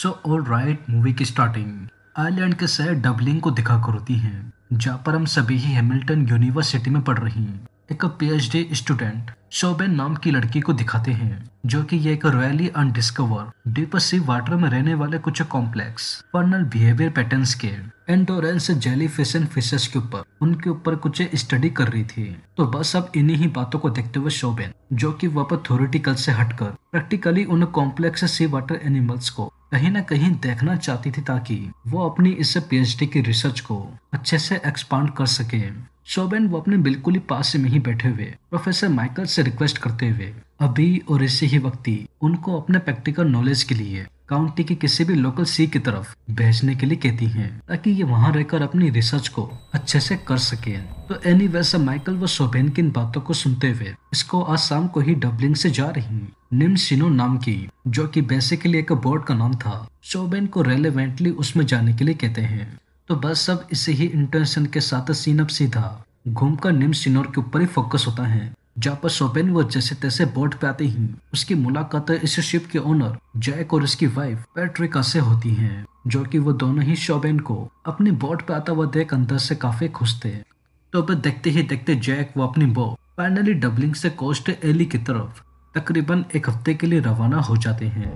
सो all right movie की starting Ireland के शहर डबलिंग को दिखा कर होती है जहाँ पर हम सभी ही हैमिल्टन यूनिवर्सिटी में पढ़ रही हैं एक पीएचडी स्टूडेंट शोबेन नाम की लड़की को दिखाते हैं जो कि ये एक rarely undiscovered deeper sea water में रहने वाले कुछ कॉम्प्लेक्स पर्नल बिहेवियर पैटर्न्स के endurance jellyfish and fishes के ऊपर उनके ऊपर कुछ स्टडी कर रही थी तो बस अब इन्हीं ही बातों को देखते हुए शोबेन जो कि वह पर थोरिटिकल से हटकर प्रैक्टिकली उन कॉम्प्लेक्स सी वाटर एनिमल्स को कहीं ना कहीं देखना चाहती थी ताकि वो अपनी इस पीएचडी की रिसर्च को अच्छे से एक्सपांड कर सके शोबेन वो अपने बिल्कुल ही पास में ही बैठे हुए प्रोफेसर माइकल से रिक्वेस्ट करते हुए अभी और इसे ही वक्त उनको अपने प्रैक्टिकल नॉलेज के लिए काउंटी के किसी भी लोकल सी की तरफ भेजने के लिए कहती हैं ताकि ये वहाँ रहकर अपनी रिसर्च को अच्छे से कर सके तो एनी वैसे माइकल व शोभेन की इन बातों को सुनते हुए इसको आज शाम को ही डबलिंग से जा रही निम सिनो नाम की जो कि बेसिकली एक बोर्ड का नाम था शोबेन को रेलिवेंटली उसमें जाने के लिए कहते हैं तो बस अब इसे ही इंटेंशन के साथ सीन अब सीधा घूमकर निम सिनोर के ऊपर ही फोकस होता है जहाँ पर सोपेन वो जैसे तैसे बोर्ड पे आते ही उसकी मुलाकात इस शिप के ओनर जैक और उसकी वाइफ पैट्रिका से होती है जो कि वो दोनों ही शोबेन को अपने बोर्ड पे आता हुआ देख अंदर से काफी खुश थे तो अब देखते ही देखते जैक वो अपनी बो फाइनली डबलिंग से कोस्ट एली की तरफ तकरीबन एक हफ्ते के लिए रवाना हो जाते हैं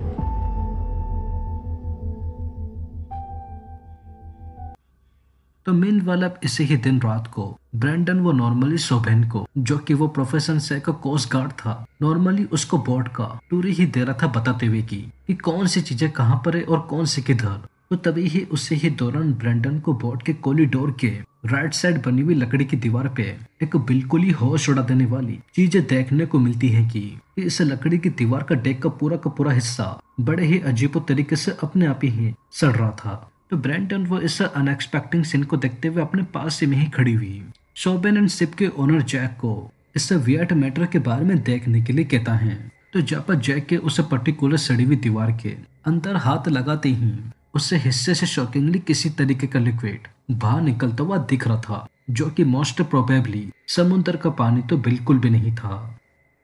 तो मिल वालप इसी ही दिन रात को ब्रैंडन वो नॉर्मली सोबेन को जो कि वो प्रोफेशन से का कोस्ट गार्ड था नॉर्मली उसको बोर्ड का टूरी ही दे रहा था बताते हुए की कि कौन सी चीजें कहां पर है और कौन सी किधर तो तभी ही उसी ही दौरान ब्रैंडन को बोर्ड के कोलिडोर के राइट साइड बनी हुई लकड़ी की दीवार पे एक बिल्कुल ही होश उड़ा देने वाली चीजें देखने को मिलती है की इस लकड़ी की दीवार का डेक का पूरा का पूरा हिस्सा बड़े ही अजीबो तरीके से अपने आप ही सड़ रहा था तो ब्रैंटन वो इस अनएक्सपेक्टिंग सीन को देखते हुए अपने पास से में ही खड़ी हुई शोबेन एंड सिप के ओनर जैक को इस वियट मैटर के बारे में देखने के लिए कहता है तो जब जैक के उस पर्टिकुलर सड़ी हुई दीवार के अंदर हाथ लगाते ही उससे हिस्से से शॉकिंगली किसी तरीके का लिक्विड बाहर निकलता हुआ दिख रहा था जो कि मोस्ट प्रोबेबली समुन्द्र का पानी तो बिल्कुल भी नहीं था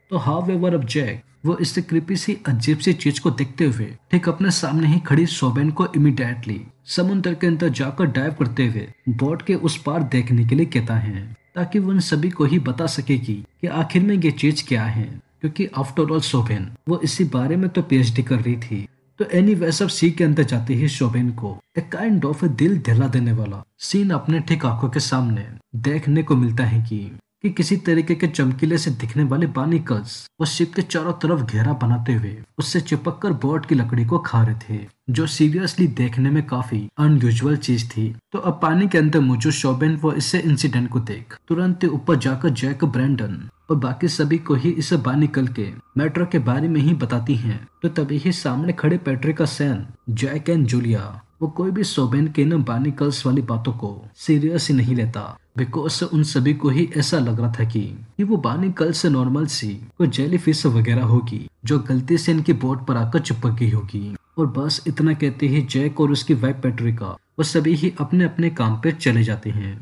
तो हाव एवर जैक वो इस कृपी सी अजीब सी चीज को देखते हुए ठीक अपने सामने ही खड़ी सोबेन को इमिडिएटली समुद्र के अंदर जाकर डाइव करते हुए बोट के उस पार देखने के लिए कहता है ताकि वो उन सभी को ही बता सकेगी कि आखिर में ये चीज क्या है क्योंकि आफ्टर ऑल सोबेन वो इसी बारे में तो पीएचडी कर रही थी तो एनी वे सब सी के अंदर जाते ही सोबेन को एक काइंड ऑफ दिल दहला देने वाला सीन अपने ठीक आंखों के सामने देखने को मिलता है कि कि किसी तरीके के चमकीले से दिखने वाले बानिकल्स उस शिप के चारों तरफ घेरा बनाते हुए उससे चिपक कर बोर्ड की लकड़ी को खा रहे थे जो सीरियसली देखने में काफी अनयूजुअल चीज थी तो अब पानी के अंदर मुझे शोबेन वो इससे इंसिडेंट को देख तुरंत ऊपर जाकर जैक ब्रैंडन और बाकी सभी को ही इस बानिकल के मेट्रो के बारे में ही बताती है तो तभी ही सामने खड़े Patrick Sean Jack and Julia वो कोई भी सोबेन के न बानिकल्स वाली बातों को सीरियस नहीं लेता बिकॉज उन सभी को ही ऐसा लग रहा था कि ये वो बानिकल से नॉर्मल सी कोई जेली फिश वगैरह होगी जो गलती से इनकी बोट पर आकर चिपक गई होगी और बस इतना कहते ही जैक और उसकी वाइफ पेट्रिका वो सभी ही अपने अपने काम पे चले जाते हैं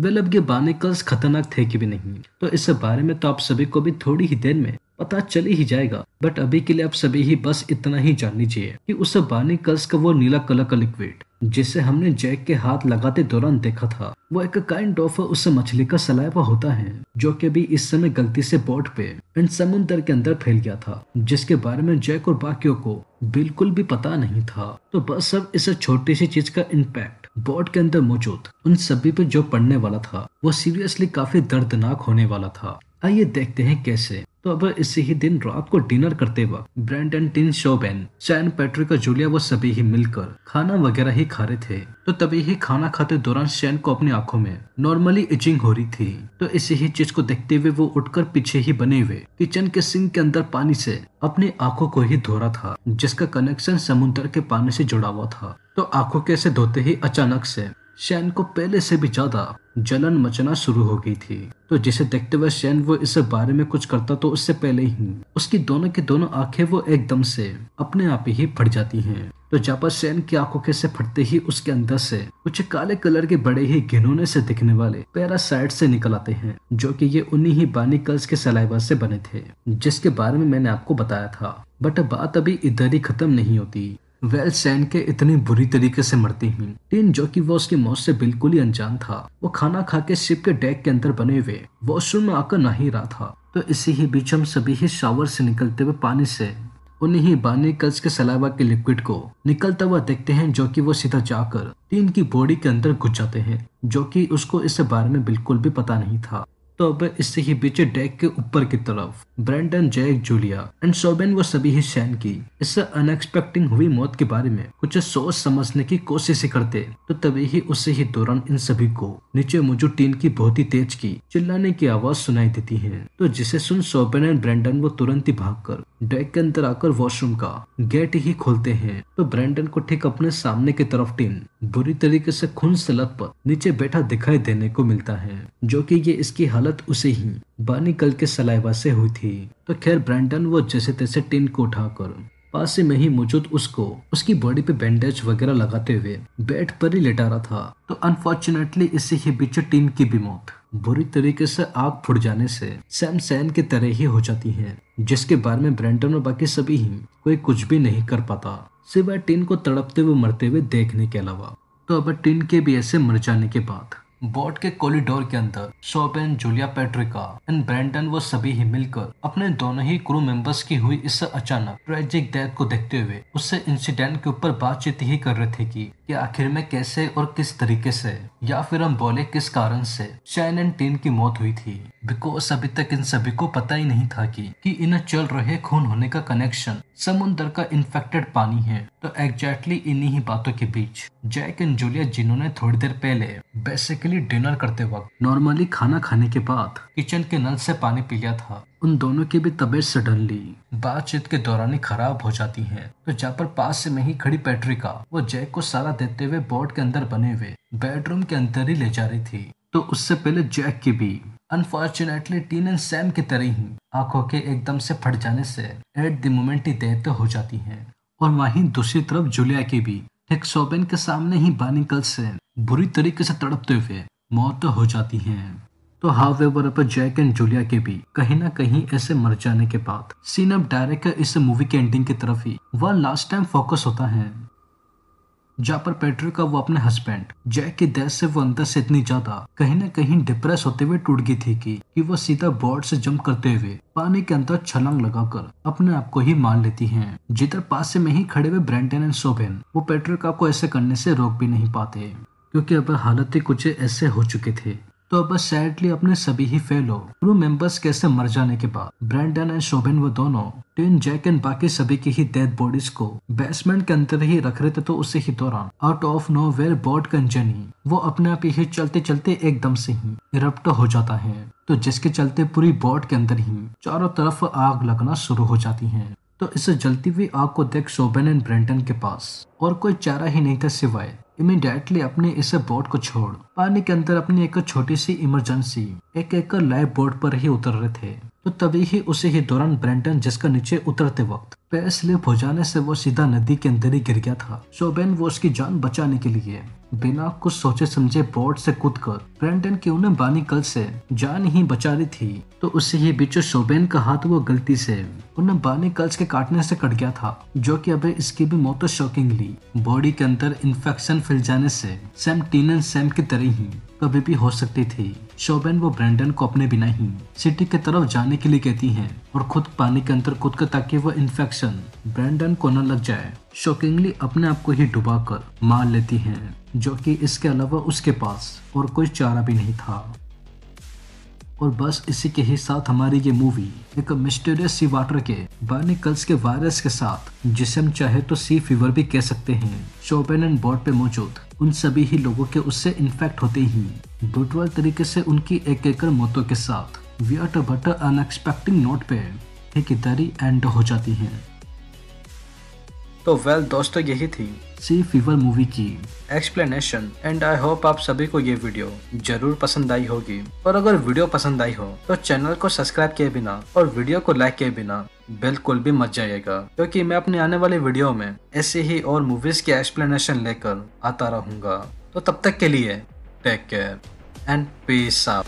वेल अब ये बानिकल्स खतरनाक थे कि भी नहीं तो इस बारे में तो आप सभी को भी थोड़ी ही देर में पता चल ही जाएगा बट अभी के लिए आप सभी ही बस इतना ही जान लीजिए कि उस बानी कल्स का वो नीला कलर का लिक्विड जिसे हमने जैक के हाथ लगाते दौरान देखा था वो एक काइंड ऑफ उस मछली का सलाइवा होता है जो कि अभी इस समय गलती से बोट पे एंड समुद्र के अंदर फैल गया था जिसके बारे में जैक और बाकियों को बिल्कुल भी पता नहीं था तो बस अब इस छोटी सी चीज का इम्पैक्ट बोर्ड के अंदर मौजूद उन सभी पे जो पड़ने वाला था वो सीरियसली काफी दर्दनाक होने वाला था आइए देखते हैं कैसे तो अब इसी ही दिन रात को डिनर करते वक्त एंड टिन शोबेन सैन पैट्रिक और जूलिया वो सभी ही मिलकर खाना वगैरह ही खा रहे थे तो तभी ही खाना खाते दौरान सैन को अपनी आंखों में नॉर्मली इचिंग हो रही थी तो इसी ही चीज को देखते हुए वो उठकर पीछे ही बने हुए किचन के सिंक के अंदर पानी से अपनी आंखों को ही धो रहा था जिसका कनेक्शन समुद्र के पानी से जुड़ा हुआ था तो आंखों के धोते ही अचानक से शैन को पहले से भी ज्यादा जलन मचना शुरू हो गई थी तो जिसे देखते हुए शैन वो इस बारे में कुछ करता तो उससे पहले ही उसकी दोनों की दोनों आंखें वो एकदम से अपने आप ही फट जाती हैं तो जापा शैन की आंखों के से फटते ही उसके अंदर से कुछ काले कलर के बड़े ही घिनौने से दिखने वाले पैरासाइट से निकल आते हैं जो कि ये उन्हीं ही कल्स के सलाइबा से बने थे जिसके बारे में मैंने आपको बताया था बट बात अभी इधर ही खत्म नहीं होती वेल सैन के इतनी बुरी तरीके से मरती हुई टिन जो कि वो उसकी मौत से बिल्कुल ही अनजान था वो खाना खा के शिप के डेक के अंदर बने हुए वॉशरूम में आकर नहीं रहा था तो इसी ही बीच हम सभी ही शावर से निकलते हुए पानी से उन्हीं कल्स के सलावा के लिक्विड को निकलता हुआ देखते हैं जो कि वो सीधा जाकर टीन की बॉडी के अंदर घुस जाते हैं जो कि उसको इस बारे में बिल्कुल भी पता नहीं था तो अब इससे ही पीछे डेक के ऊपर की तरफ Brendan Jack Julia and Siobhan वो सभी ही शैन की इससे अनएक्सपेक्टिंग हुई मौत के बारे में कुछ सोच समझने की कोशिश करते तो तभी ही उससे ही दौरान इन सभी को नीचे मुझू टीन की बहुत ही तेज की चिल्लाने की आवाज सुनाई देती है तो जिसे सुन सोबेन एंड ब्रेंडन वो तुरंत ही भाग कर डेक के अंदर आकर वॉशरूम का गेट ही खोलते हैं तो ब्रेंडन को ठीक अपने सामने की तरफ टीन बुरी तरीके से खून से लथपथ नीचे बैठा दिखाई देने को मिलता है जो कि ये इसकी हालत उसे ही बानी कल के सलाइवा से हुई थी तो खैर ब्रैंडन वो जैसे तैसे टिन को उठाकर पास में ही मौजूद उसको उसकी बॉडी पे बैंडेज वगैरह लगाते हुए बेड पर ही लेटा रहा था तो अनफॉर्चुनेटली इसी के बीच टीम की भी मौत बुरी तरीके से आग फुट जाने से सैम सैन की तरह ही हो जाती है जिसके बारे में ब्रेंटन और बाकी सभी ही कोई कुछ भी नहीं कर पाता सिवाय टिन को तड़पते हुए मरते हुए देखने के अलावा तो अब टिन के भी ऐसे मर जाने के बाद बोर्ड के कॉरिडोर के अंदर Siobhan Julia Patrick and Brendan वो सभी ही मिलकर अपने दोनों ही क्रू मेंबर्स की हुई इस अचानक ट्रेजिक डेथ को देखते हुए उससे इंसिडेंट के ऊपर बातचीत ही कर रहे थे कि कि आखिर में कैसे और किस तरीके से या फिर हम बोले किस कारण से शैन एंड टीन की मौत हुई थी बिकॉज अभी तक इन सभी को पता ही नहीं था कि कि इन चल रहे खून होने का कनेक्शन समुन्द्र का इन्फेक्टेड पानी है तो एग्जैक्टली exactly इन्हीं ही बातों के बीच जैक एंड जूलिया जिन्होंने थोड़ी देर पहले बेसिकली डिनर करते वक्त नॉर्मली खाना खाने के बाद किचन के नल से पानी पी लिया था उन दोनों की भी तबीयत सडनली बातचीत के दौरान ही खराब हो जाती है तो जहाँ पर पास में ही खड़ी पेट्रिका वो जैक को सारा देते हुए बोर्ड के अंदर बने हुए बेडरूम के अंदर ही ले जा रही थी तो उससे पहले जैक की भी अनफॉर्चुनेटली टीन एंड सैम की तरह ही आंखों के एकदम से फट जाने से एट द मोमेंट ही तहत तो हो जाती है और वहीं दूसरी तरफ जुलिया की भी एक सोबेन के सामने ही बानिकल से बुरी तरीके से तड़पते हुए मौत हो जाती है तो हाव एवर पर जैक एंड जूलिया के भी कहीं ना कहीं ऐसे मर जाने के बाद सीन अब डायरेक्ट इस मूवी के एंडिंग की तरफ ही वह लास्ट टाइम फोकस होता है जहाँ पर पेट्रिका वो अपने हस्बैंड जैक की डेथ से वो अंदर से इतनी ज्यादा कहीं ना कहीं डिप्रेस होते हुए टूट गई थी कि, कि वो सीधा बोर्ड से जंप करते हुए पानी के अंदर छलांग लगाकर अपने आप को ही मान लेती हैं जिधर पास में ही खड़े हुए ब्रेंटन एंड सोबेन वो पेट्रिका को ऐसे करने से रोक भी नहीं पाते क्योंकि अब हालत ही कुछ ऐसे हो चुके थे तो अब सैडली अपने सभी ही फेलो क्रू मेंबर्स कैसे मर जाने के बाद ब्रैंडन एंड शोबेन वो दोनों टिन जैक एंड बाकी सभी की ही डेड बॉडीज को बेसमेंट के अंदर ही रख रहे थे तो उसी ही दौरान आउट ऑफ नो वेयर बॉड कंजनी वो अपने आप ही चलते चलते एकदम से ही इरप्ट हो जाता है तो जिसके चलते पूरी बॉड के अंदर ही चारों तरफ आग लगना शुरू हो जाती है तो इस जलती हुई आग को देख शोबेन एंड ब्रेंटन के पास और कोई चारा ही नहीं था सिवाय इमिडिएटली अपने इस बोट को छोड़ पानी के अंदर अपनी एक छोटी सी इमरजेंसी एक एक लाइफ बोट पर ही उतर रहे थे तो तभी ही उसे ही दौरान ब्रेंटन जिसका नीचे उतरते वक्त पैर स्लिप हो जाने से वो सीधा नदी के अंदर ही गिर गया था शोबेन वो उसकी जान बचाने के लिए बिना कुछ सोचे समझे बोर्ड से कूद कर ब्रेंटन की उन्हें बानी कल से जान ही बचा रही थी तो उसी ही बीच शोबेन का हाथ वो गलती से उन्हें बानी कल्स के काटने से कट गया था जो कि अबे इसकी भी मौत शॉकिंगली बॉडी के अंदर इन्फेक्शन फैल जाने से सेम टीन सेम की तरह ही कभी भी हो सकती थी शोबेन वो ब्रेंडन को अपने बिना ही सिटी के तरफ जाने के लिए कहती हैं और खुद पानी के अंदर खुद का ताकि वह इन्फेक्शन ब्रेंडन को न लग जाए शॉकिंगली अपने आप को ही डुबा कर मार लेती हैं जो कि इसके अलावा उसके पास और कोई चारा भी नहीं था और बस इसी के ही साथ हमारी ये मूवी एक मिस्टीरियस सी वाटर के बार्निकल्स के वायरस के साथ जिसे हम चाहे तो सी फीवर भी कह सकते हैं शोपेन एंड बोर्ड पे मौजूद उन सभी ही लोगों के उससे इन्फेक्ट होते ही ब्रुटवल तरीके से उनकी एक एकड़ मौतों के साथ वियट बटर अनएक्सपेक्टिंग नोट पे एक ठेकेदारी एंड हो जाती है तो वेल well, दोस्तों यही थी सी फीवर मूवी की एक्सप्लेनेशन एंड आई होप आप सभी को ये वीडियो जरूर पसंद आई होगी और अगर वीडियो पसंद आई हो तो चैनल को सब्सक्राइब किए बिना और वीडियो को लाइक किए बिना बिल्कुल भी मत जाइएगा क्योंकि मैं अपने आने वाले वीडियो में ऐसे ही और मूवीज के एक्सप्लेनेशन लेकर आता रहूंगा तो तब तक के लिए Take care and peace out.